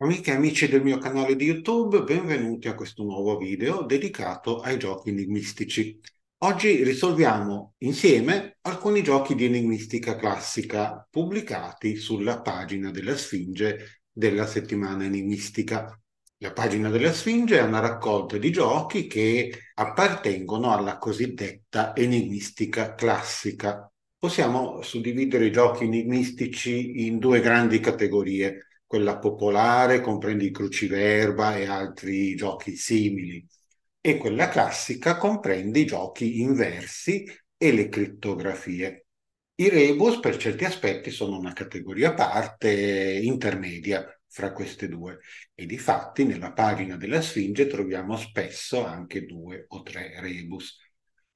Amiche e amici del mio canale di YouTube, benvenuti a questo nuovo video dedicato ai giochi enigmistici. Oggi risolviamo insieme alcuni giochi di enigmistica classica pubblicati sulla pagina della Sfinge della settimana enigmistica. La pagina della Sfinge è una raccolta di giochi che appartengono alla cosiddetta enigmistica classica, Possiamo suddividere i giochi enigmistici in due grandi categorie, quella popolare, comprende i cruciverba e altri giochi simili, e quella classica comprende i giochi inversi e le criptografie. I rebus per certi aspetti sono una categoria a parte intermedia fra queste due e di fatti nella pagina della Sfinge troviamo spesso anche due o tre rebus.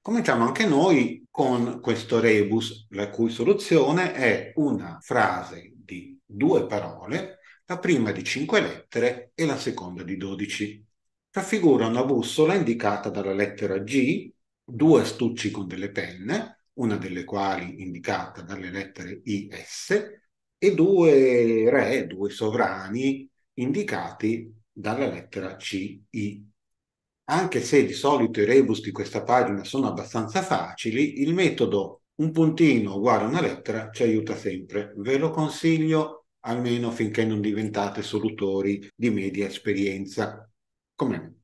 Cominciamo anche noi con questo rebus, la cui soluzione è una frase di due parole, la prima di cinque lettere e la seconda di dodici. Raffigura una bussola indicata dalla lettera G, due astucci con delle penne, una delle quali indicata dalle lettere IS, e due re, due sovrani indicati dalla lettera CI anche se di solito i rebus di questa pagina sono abbastanza facili, il metodo un puntino uguale una lettera ci aiuta sempre. Ve lo consiglio almeno finché non diventate solutori di media esperienza, come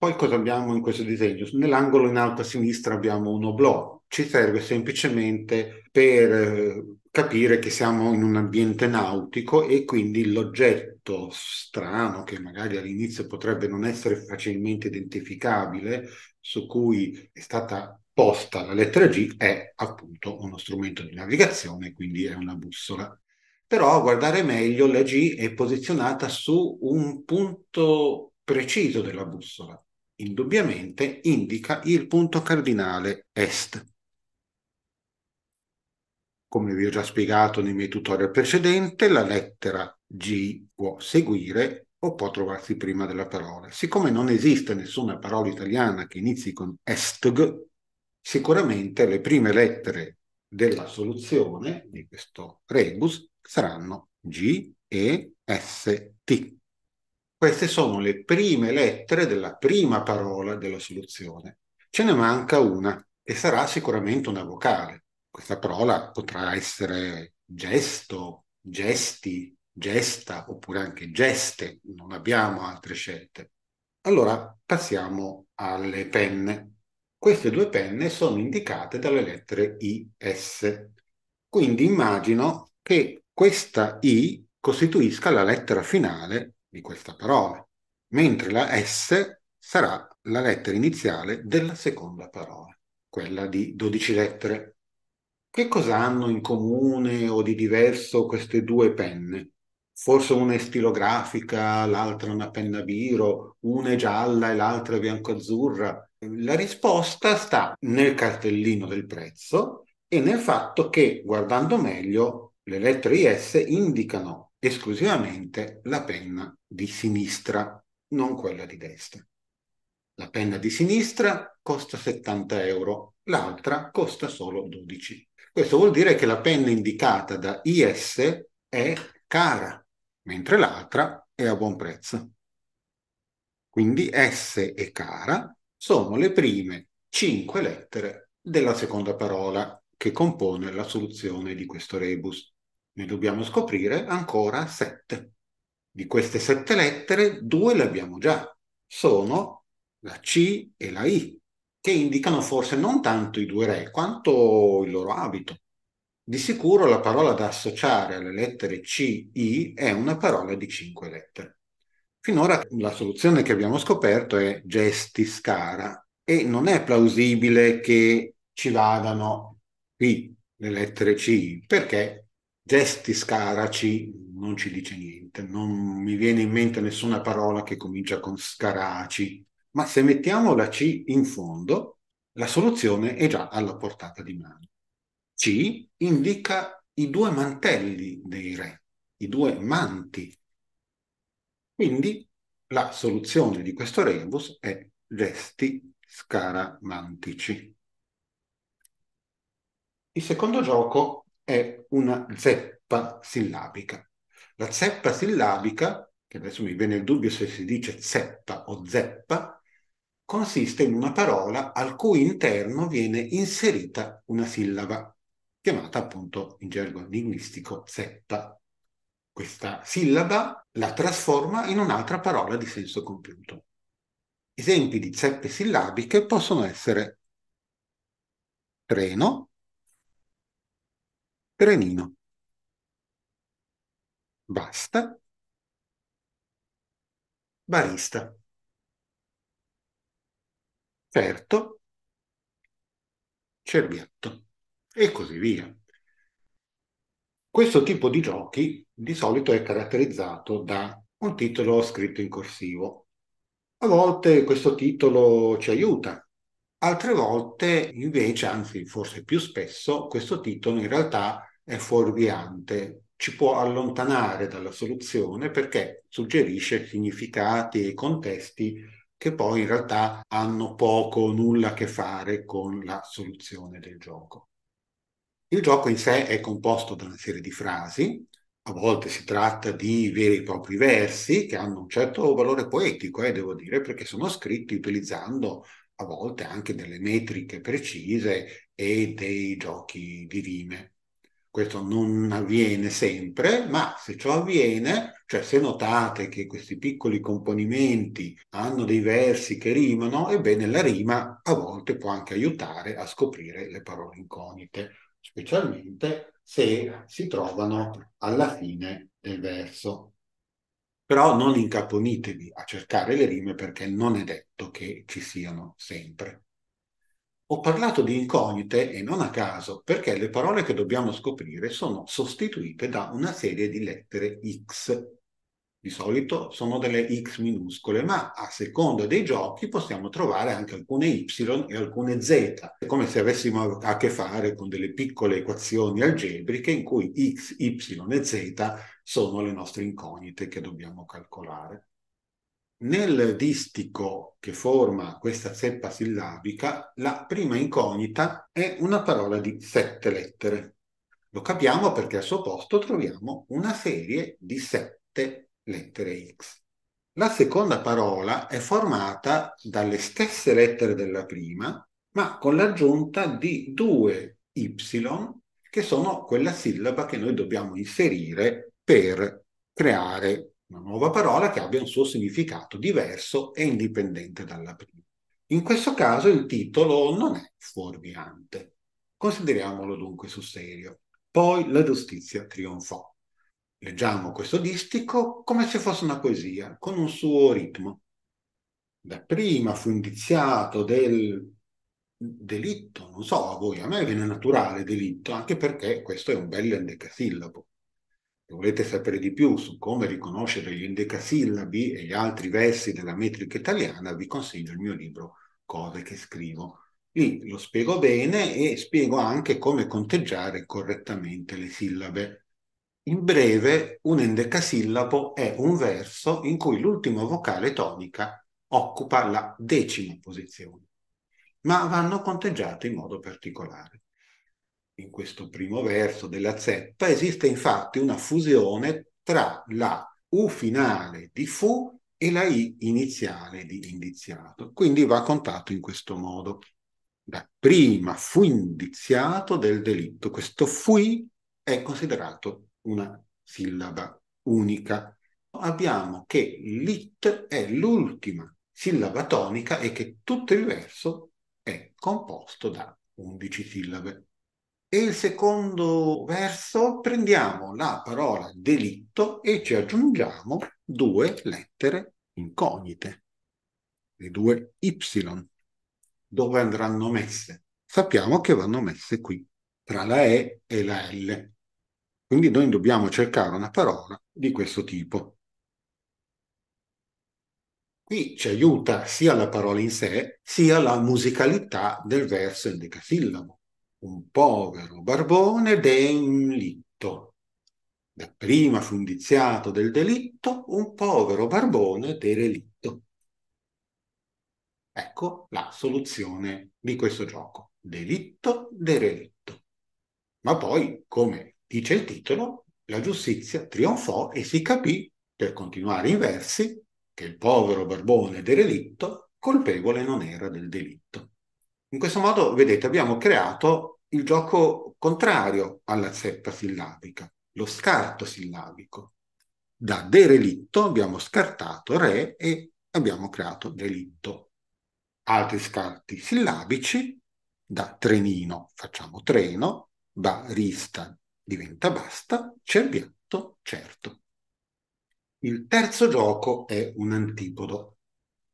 Poi cosa abbiamo in questo disegno? Nell'angolo in alto a sinistra abbiamo un oblò, ci serve semplicemente per eh, capire che siamo in un ambiente nautico e quindi l'oggetto strano che magari all'inizio potrebbe non essere facilmente identificabile, su cui è stata posta la lettera G, è appunto uno strumento di navigazione, quindi è una bussola. Però a guardare meglio la G è posizionata su un punto preciso della bussola. Indubbiamente indica il punto cardinale est. Come vi ho già spiegato nei miei tutorial precedenti, la lettera G può seguire o può trovarsi prima della parola. Siccome non esiste nessuna parola italiana che inizi con estg, sicuramente le prime lettere della soluzione di questo rebus saranno G, E, S, T. Queste sono le prime lettere della prima parola della soluzione. Ce ne manca una e sarà sicuramente una vocale questa parola potrà essere gesto, gesti, gesta oppure anche geste, non abbiamo altre scelte. Allora passiamo alle penne. Queste due penne sono indicate dalle lettere IS. Quindi immagino che questa I costituisca la lettera finale di questa parola, mentre la S sarà la lettera iniziale della seconda parola, quella di 12 lettere. Che cosa hanno in comune o di diverso queste due penne? Forse una è stilografica, l'altra è una penna biro, una è gialla e l'altra è bianco-azzurra. La risposta sta nel cartellino del prezzo e nel fatto che, guardando meglio, le lettere IS indicano esclusivamente la penna di sinistra, non quella di destra. La penna di sinistra costa 70 euro, l'altra costa solo 12. euro. Questo vuol dire che la penna indicata da IS è cara, mentre l'altra è a buon prezzo. Quindi S e cara sono le prime cinque lettere della seconda parola che compone la soluzione di questo rebus. Ne dobbiamo scoprire ancora sette. Di queste sette lettere, due le abbiamo già. Sono la C e la I che indicano forse non tanto i due re quanto il loro abito. Di sicuro la parola da associare alle lettere C, I è una parola di cinque lettere. Finora la soluzione che abbiamo scoperto è gesti scara e non è plausibile che ci vadano qui le lettere C perché gestiscara C non ci dice niente, non mi viene in mente nessuna parola che comincia con scaraci ma se mettiamo la C in fondo, la soluzione è già alla portata di mano. C indica i due mantelli dei re, i due manti. Quindi la soluzione di questo rebus è gesti scaramantici. Il secondo gioco è una zeppa sillabica. La zeppa sillabica, che adesso mi viene il dubbio se si dice zeppa o zeppa, consiste in una parola al cui interno viene inserita una sillaba, chiamata appunto in gergo linguistico setta. Questa sillaba la trasforma in un'altra parola di senso compiuto. Esempi di zeppe sillabiche possono essere treno, trenino, basta, barista. Certo, cerbietto e così via. Questo tipo di giochi di solito è caratterizzato da un titolo scritto in corsivo. A volte questo titolo ci aiuta, altre volte invece, anzi forse più spesso, questo titolo in realtà è fuorviante, ci può allontanare dalla soluzione perché suggerisce significati e contesti che poi in realtà hanno poco o nulla a che fare con la soluzione del gioco. Il gioco in sé è composto da una serie di frasi, a volte si tratta di veri e propri versi che hanno un certo valore poetico, eh, devo dire, perché sono scritti utilizzando a volte anche delle metriche precise e dei giochi di rime. Questo non avviene sempre, ma se ciò avviene, cioè se notate che questi piccoli componimenti hanno dei versi che rimano, ebbene la rima a volte può anche aiutare a scoprire le parole incognite, specialmente se si trovano alla fine del verso. Però non incaponitevi a cercare le rime perché non è detto che ci siano sempre. Ho parlato di incognite e non a caso perché le parole che dobbiamo scoprire sono sostituite da una serie di lettere X. Di solito sono delle X minuscole, ma a seconda dei giochi possiamo trovare anche alcune Y e alcune Z. È come se avessimo a che fare con delle piccole equazioni algebriche in cui X, Y e Z sono le nostre incognite che dobbiamo calcolare. Nel distico che forma questa zeppa sillabica, la prima incognita è una parola di sette lettere. Lo capiamo perché al suo posto troviamo una serie di sette lettere X. La seconda parola è formata dalle stesse lettere della prima, ma con l'aggiunta di due Y, che sono quella sillaba che noi dobbiamo inserire per creare una nuova parola che abbia un suo significato diverso e indipendente dalla prima. In questo caso il titolo non è fuorviante. Consideriamolo dunque sul serio. Poi la giustizia trionfò. Leggiamo questo distico come se fosse una poesia, con un suo ritmo. Dapprima fu indiziato del delitto, non so a voi, a me viene naturale delitto, anche perché questo è un bel endecasillabo. Se volete sapere di più su come riconoscere gli endecasillabi e gli altri versi della metrica italiana, vi consiglio il mio libro Cose che scrivo. Lì lo spiego bene e spiego anche come conteggiare correttamente le sillabe. In breve, un endecasillabo è un verso in cui l'ultima vocale tonica occupa la decima posizione, ma vanno conteggiate in modo particolare in questo primo verso della zeppa, esiste infatti una fusione tra la U finale di fu e la I iniziale di indiziato. Quindi va contato in questo modo. Da prima fu indiziato del delitto. Questo fui è considerato una sillaba unica. Abbiamo che lit è l'ultima sillaba tonica e che tutto il verso è composto da 11 sillabe e il secondo verso prendiamo la parola delitto e ci aggiungiamo due lettere incognite, le due Y. Dove andranno messe? Sappiamo che vanno messe qui, tra la E e la L. Quindi noi dobbiamo cercare una parola di questo tipo. Qui ci aiuta sia la parola in sé, sia la musicalità del verso endecasillabo un povero barbone delitto. litto. Dapprima fu indiziato del delitto un povero barbone derelitto. Ecco la soluzione di questo gioco. Delitto, derelitto. Ma poi, come dice il titolo, la giustizia trionfò e si capì, per continuare in versi, che il povero barbone derelitto colpevole non era del delitto. In questo modo, vedete, abbiamo creato il gioco contrario alla zeppa sillabica, lo scarto sillabico. Da derelitto abbiamo scartato re e abbiamo creato delitto. Altri scarti sillabici, da trenino facciamo treno, barista diventa basta, cerbiatto certo. Il terzo gioco è un antipodo.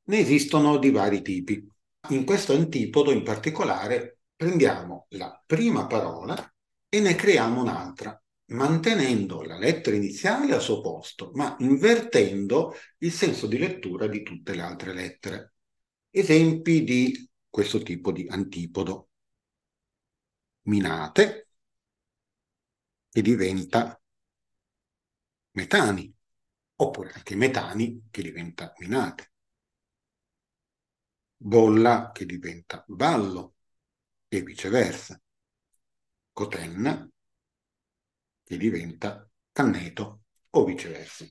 Ne esistono di vari tipi. In questo antipodo in particolare prendiamo la prima parola e ne creiamo un'altra, mantenendo la lettera iniziale al suo posto, ma invertendo il senso di lettura di tutte le altre lettere. Esempi di questo tipo di antipodo. Minate, che diventa metani, oppure anche metani, che diventa minate bolla che diventa ballo e viceversa, cotenna che diventa canneto o viceversa.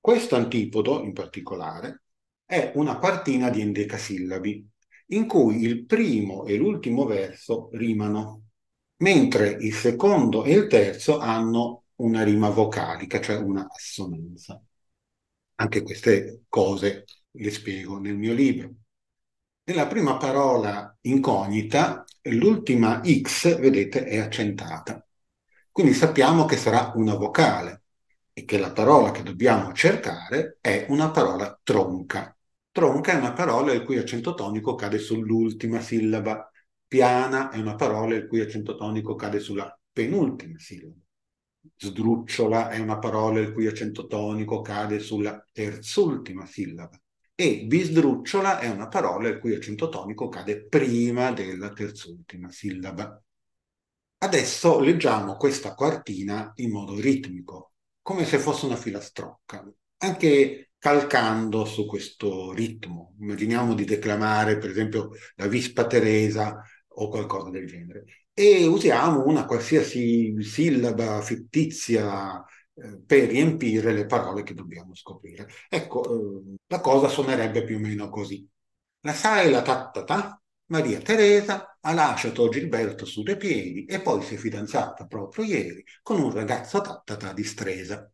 Questo antipodo, in particolare, è una partina di endecasillabi in cui il primo e l'ultimo verso rimano, mentre il secondo e il terzo hanno una rima vocalica, cioè una assonanza. Anche queste cose le spiego nel mio libro. Nella prima parola incognita, l'ultima X, vedete, è accentata. Quindi sappiamo che sarà una vocale e che la parola che dobbiamo cercare è una parola tronca. Tronca è una parola il cui accento tonico cade sull'ultima sillaba. Piana è una parola il cui accento tonico cade sulla penultima sillaba. Sdrucciola è una parola il cui accento tonico cade sulla terzultima sillaba e bisdrucciola è una parola il cui accento tonico cade prima della terzultima sillaba. Adesso leggiamo questa quartina in modo ritmico, come se fosse una filastrocca, anche calcando su questo ritmo. Immaginiamo di declamare, per esempio, la Vispa Teresa o qualcosa del genere. E usiamo una qualsiasi sillaba fittizia eh, per riempire le parole che dobbiamo scoprire. Ecco, eh, la cosa suonerebbe più o meno così. La sai la tattata, Maria Teresa ha lasciato Gilberto sulle piedi e poi si è fidanzata proprio ieri con un ragazzo tattata di Stresa.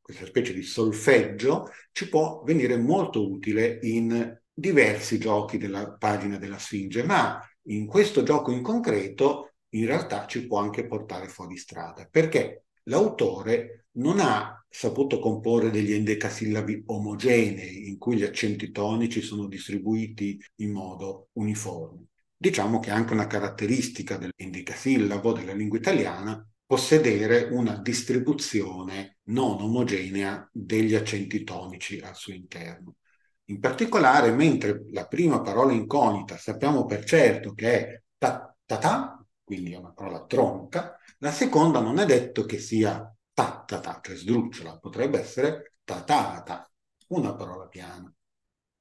Questa specie di solfeggio ci può venire molto utile in diversi giochi della pagina della Sfinge, ma in questo gioco in concreto in realtà ci può anche portare fuori strada, perché l'autore non ha saputo comporre degli endecasillabi omogenei in cui gli accenti tonici sono distribuiti in modo uniforme. Diciamo che è anche una caratteristica dell'endecasillabo della lingua italiana possedere una distribuzione non omogenea degli accenti tonici al suo interno. In particolare, mentre la prima parola incognita sappiamo per certo che è ta-ta-ta, quindi è una parola tronca, la seconda non è detto che sia tatata, cioè sdrucciola, potrebbe essere tatata, una parola piana.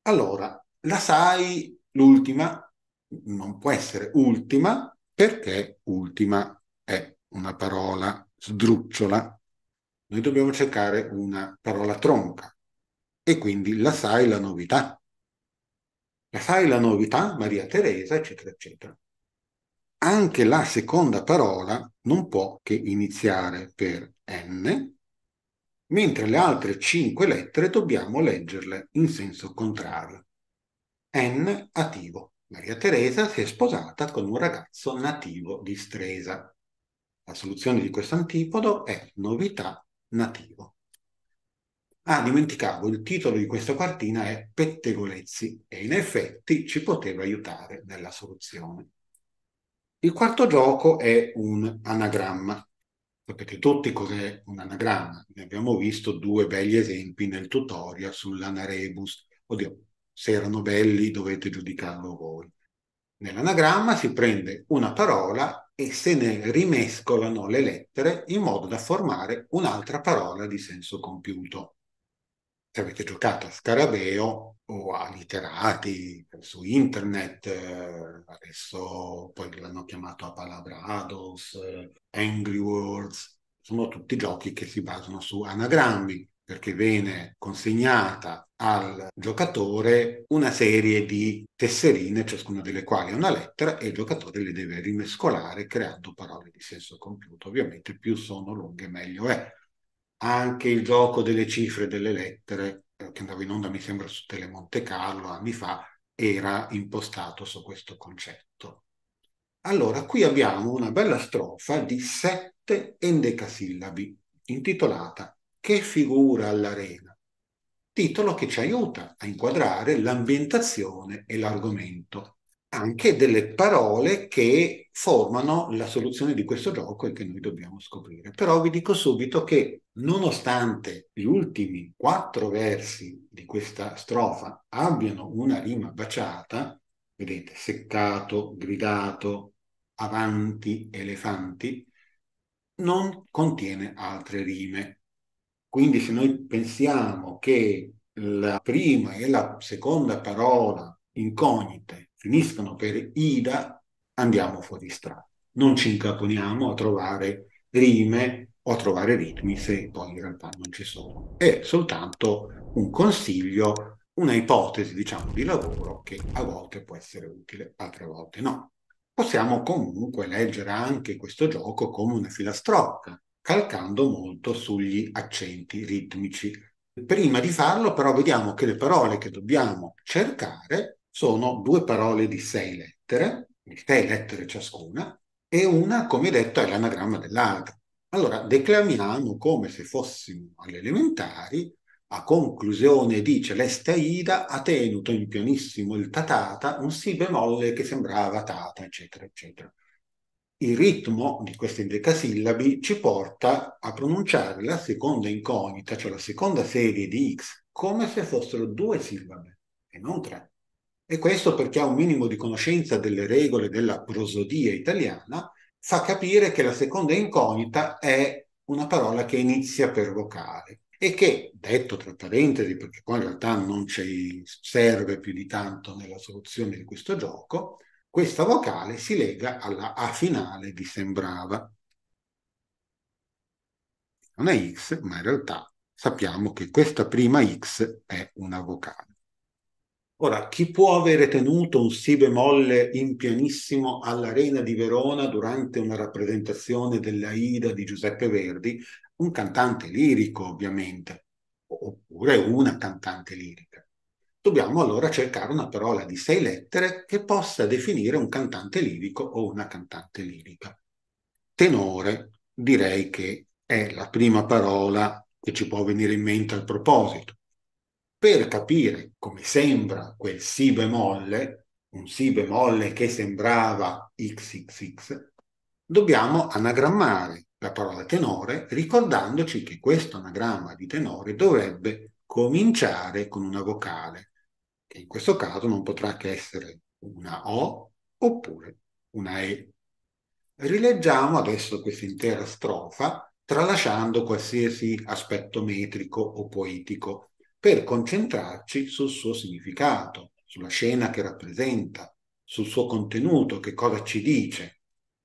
Allora, la sai, l'ultima, non può essere ultima perché ultima è una parola sdrucciola. Noi dobbiamo cercare una parola tronca e quindi la sai la novità. La sai la novità, Maria Teresa, eccetera, eccetera anche la seconda parola non può che iniziare per N, mentre le altre cinque lettere dobbiamo leggerle in senso contrario. N attivo. Maria Teresa si è sposata con un ragazzo nativo di Stresa. La soluzione di questo antipodo è novità nativo. Ah, dimenticavo, il titolo di questa quartina è Pettegolezzi e in effetti ci poteva aiutare nella soluzione. Il quarto gioco è un anagramma. Sapete tutti cos'è un anagramma? Ne abbiamo visto due belli esempi nel tutorial sull'anarebus. Oddio, se erano belli dovete giudicarlo voi. Nell'anagramma si prende una parola e se ne rimescolano le lettere in modo da formare un'altra parola di senso compiuto se avete giocato a Scarabeo o a Literati eh, su internet, eh, adesso poi l'hanno chiamato a Palabrados, eh, Angry Words, sono tutti giochi che si basano su anagrammi perché viene consegnata al giocatore una serie di tesserine, ciascuna delle quali è una lettera, e il giocatore le deve rimescolare creando parole di senso compiuto. Ovviamente più sono lunghe meglio è anche il gioco delle cifre e delle lettere, eh, che andava in onda, mi sembra, su Tele Monte Carlo anni fa, era impostato su questo concetto. Allora, qui abbiamo una bella strofa di sette endecasillabi, intitolata Che figura all'arena? Titolo che ci aiuta a inquadrare l'ambientazione e l'argomento anche delle parole che formano la soluzione di questo gioco e che noi dobbiamo scoprire. Però vi dico subito che nonostante gli ultimi quattro versi di questa strofa abbiano una rima baciata, vedete, seccato, gridato, avanti, elefanti, non contiene altre rime. Quindi se noi pensiamo che la prima e la seconda parola incognite finiscono per Ida, andiamo fuori strada. Non ci incaponiamo a trovare rime o a trovare ritmi se poi in realtà non ci sono. È soltanto un consiglio, una ipotesi, diciamo, di lavoro che a volte può essere utile, altre volte no. Possiamo comunque leggere anche questo gioco come una filastrocca, calcando molto sugli accenti ritmici. Prima di farlo però vediamo che le parole che dobbiamo cercare sono due parole di sei lettere, sei lettere ciascuna, e una, come detto, è l'anagramma dell'altra. Allora, declamiamo come se fossimo alle elementari, a conclusione di Celeste Ida, ha tenuto in pianissimo il tatata, un si bemolle che sembrava tata, eccetera, eccetera. Il ritmo di questi decasillabi ci porta a pronunciare la seconda incognita, cioè la seconda serie di X, come se fossero due sillabe e non tre. E questo perché ha un minimo di conoscenza delle regole della prosodia italiana, fa capire che la seconda incognita è una parola che inizia per vocale e che, detto tra parentesi, perché poi in realtà non ci serve più di tanto nella soluzione di questo gioco, questa vocale si lega alla A finale di sembrava. Non è X, ma in realtà sappiamo che questa prima X è una vocale. Ora, chi può avere tenuto un si bemolle in pianissimo all'Arena di Verona durante una rappresentazione dell'Aida di Giuseppe Verdi? Un cantante lirico, ovviamente, oppure una cantante lirica. Dobbiamo allora cercare una parola di sei lettere che possa definire un cantante lirico o una cantante lirica. Tenore, direi che è la prima parola che ci può venire in mente al proposito per capire come sembra quel si bemolle, un si bemolle che sembrava xxx, dobbiamo anagrammare la parola tenore ricordandoci che questo anagramma di tenore dovrebbe cominciare con una vocale, che in questo caso non potrà che essere una O oppure una E. Rileggiamo adesso questa intera strofa tralasciando qualsiasi aspetto metrico o poetico per concentrarci sul suo significato, sulla scena che rappresenta, sul suo contenuto, che cosa ci dice.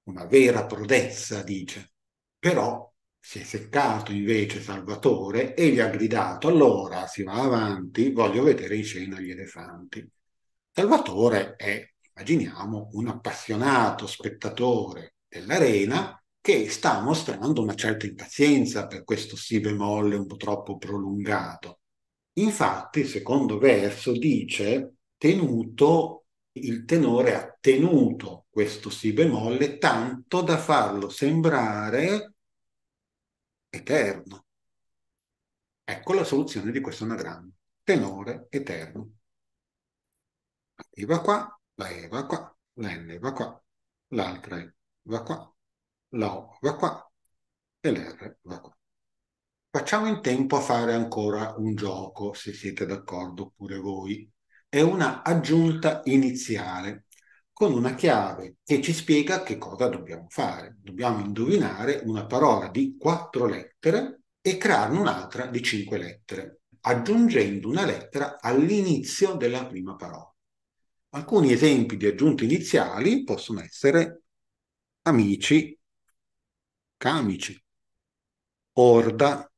Una vera prodezza, dice. Però si è seccato invece Salvatore e gli ha gridato allora si va avanti, voglio vedere in scena gli elefanti. Salvatore è, immaginiamo, un appassionato spettatore dell'arena che sta mostrando una certa impazienza per questo si bemolle un po' troppo prolungato Infatti, il secondo verso dice tenuto il tenore ha tenuto questo si bemolle tanto da farlo sembrare eterno. Ecco la soluzione di questo anagramma. Tenore eterno. La E va qua, la E va qua, la N va qua, l'altra E va qua, la O va qua e l'R va qua. Facciamo in tempo a fare ancora un gioco, se siete d'accordo pure voi. È una aggiunta iniziale con una chiave che ci spiega che cosa dobbiamo fare. Dobbiamo indovinare una parola di quattro lettere e crearne un'altra di cinque lettere, aggiungendo una lettera all'inizio della prima parola. Alcuni esempi di aggiunte iniziali possono essere amici, camici, orda,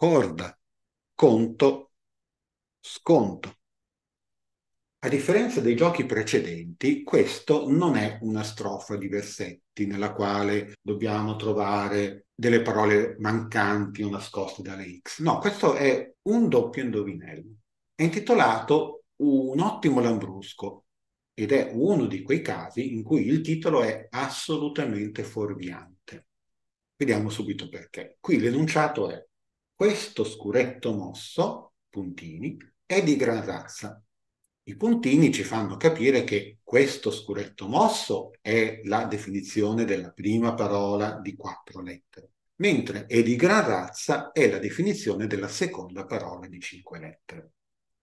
corda, conto, sconto. A differenza dei giochi precedenti, questo non è una strofa di versetti nella quale dobbiamo trovare delle parole mancanti o nascoste dalle X. No, questo è un doppio indovinello. È intitolato Un ottimo lambrusco ed è uno di quei casi in cui il titolo è assolutamente fuorviante. Vediamo subito perché. Qui l'enunciato è questo scuretto mosso, puntini, è di Granatazza. I puntini ci fanno capire che questo scuretto mosso è la definizione della prima parola di quattro lettere, mentre è di gran razza è la definizione della seconda parola di cinque lettere.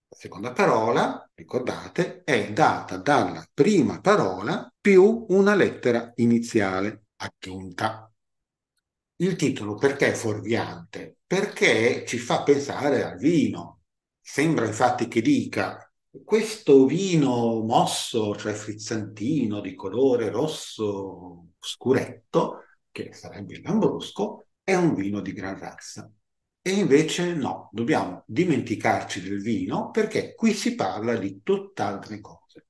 La seconda parola, ricordate, è data dalla prima parola più una lettera iniziale aggiunta. Il titolo perché è fuorviante? Perché ci fa pensare al vino. Sembra infatti che dica questo vino mosso, cioè frizzantino, di colore rosso scuretto, che sarebbe il lambrusco, è un vino di gran razza. E invece no, dobbiamo dimenticarci del vino perché qui si parla di tutt'altre cose.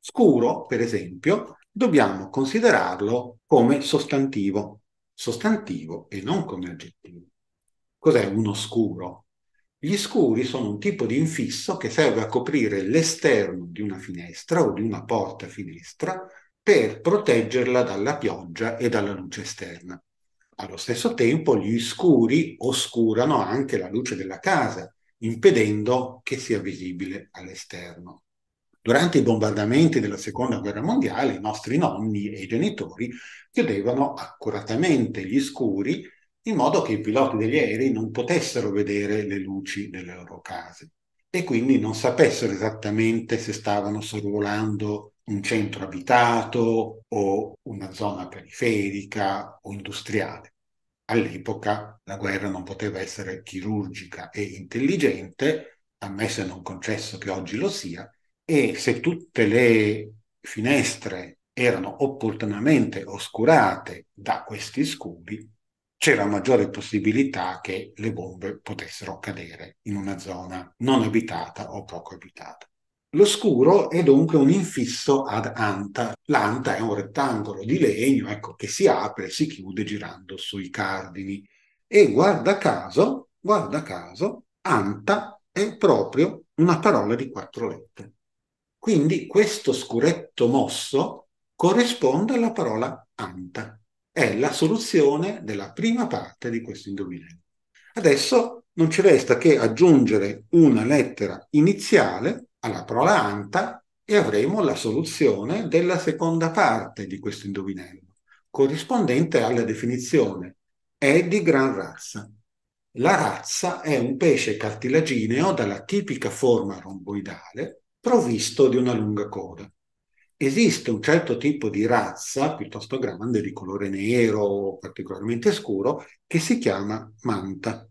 Scuro, per esempio, dobbiamo considerarlo come sostantivo sostantivo e non come aggettivo. Cos'è uno scuro? Gli scuri sono un tipo di infisso che serve a coprire l'esterno di una finestra o di una porta finestra per proteggerla dalla pioggia e dalla luce esterna. Allo stesso tempo gli scuri oscurano anche la luce della casa, impedendo che sia visibile all'esterno. Durante i bombardamenti della seconda guerra mondiale, i nostri nonni e i genitori chiudevano accuratamente gli scuri in modo che i piloti degli aerei non potessero vedere le luci delle loro case e quindi non sapessero esattamente se stavano sorvolando un centro abitato o una zona periferica o industriale. All'epoca la guerra non poteva essere chirurgica e intelligente, ammesso e non concesso che oggi lo sia, e se tutte le finestre erano opportunamente oscurate da questi scudi, c'era maggiore possibilità che le bombe potessero cadere in una zona non abitata o poco abitata. Lo scuro è dunque un infisso ad anta. L'anta è un rettangolo di legno ecco, che si apre e si chiude girando sui cardini. E guarda caso, guarda caso, anta è proprio una parola di quattro lettere. Quindi questo scuretto mosso corrisponde alla parola anta. È la soluzione della prima parte di questo indovinello. Adesso non ci resta che aggiungere una lettera iniziale alla parola anta e avremo la soluzione della seconda parte di questo indovinello, corrispondente alla definizione è di gran razza. La razza è un pesce cartilagineo dalla tipica forma romboidale provvisto di una lunga coda. Esiste un certo tipo di razza, piuttosto grande, di colore nero particolarmente scuro, che si chiama manta.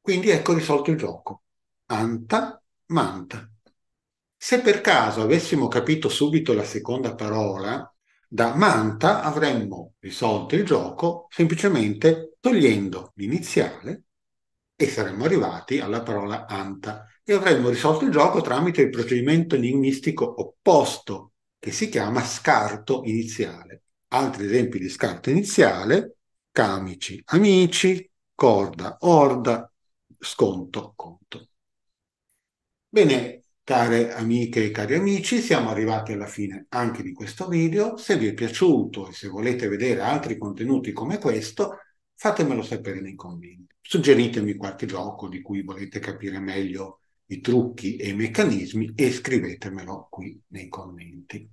Quindi ecco risolto il gioco. Anta, manta. Se per caso avessimo capito subito la seconda parola, da manta avremmo risolto il gioco semplicemente togliendo l'iniziale e saremmo arrivati alla parola anta e avremmo risolto il gioco tramite il procedimento enigmistico opposto, che si chiama scarto iniziale. Altri esempi di scarto iniziale, camici, amici, corda, orda, sconto, conto. Bene, Care amiche e cari amici, siamo arrivati alla fine anche di questo video. Se vi è piaciuto e se volete vedere altri contenuti come questo, fatemelo sapere nei commenti. Suggeritemi qualche gioco di cui volete capire meglio i trucchi e i meccanismi e scrivetemelo qui nei commenti.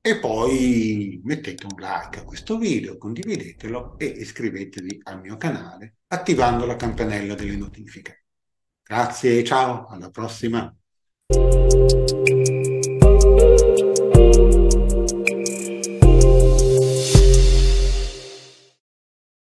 E poi mettete un like a questo video, condividetelo e iscrivetevi al mio canale attivando la campanella delle notifiche. Grazie, e ciao, alla prossima!